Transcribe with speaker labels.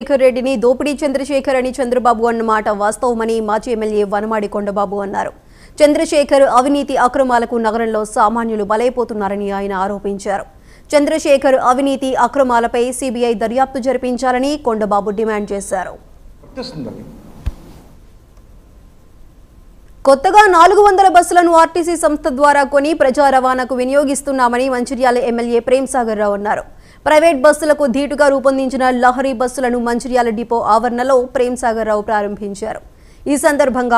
Speaker 1: చంద్రశేఖర్ రెడ్డిని దోపిడీ చంద్రశేఖర్ అని చంద్రబాబు అన్నమాట వాస్తవమని మాజీ ఎమ్మెల్యే వనమాడి కొండబాబు అన్నారు చంద్రశేఖర్ అవినీతి అక్రమాలకు నగరంలో సామాన్యులు బలైపోతున్నారని ఆయన ఆరోపించారు చంద్రశేఖర్ అవినీతి అక్రమాలపై సిబిఐ దర్యాప్తు జరిపించాలని కొండబాబు డిమాండ్ చేశారు కొత్తగా నాలుగు వందల బస్సులను ఆర్టీసీ సంస్థ ద్వారా కొని ప్రజా రవాణాకు వినియోగిస్తున్నామని మంచిర్యాల ఎమ్మెల్యే ప్రేమ్ సాగర్ రావు అన్నారు ప్రైవేట్ బస్సులకు ధీటుగా రూపొందించిన లహరీ బస్సులను మంచిర్యాల డిపో ఆవరణలో ప్రేమ్ సాగర్ రావు ప్రారంభించారు ఈ సందర్భంగా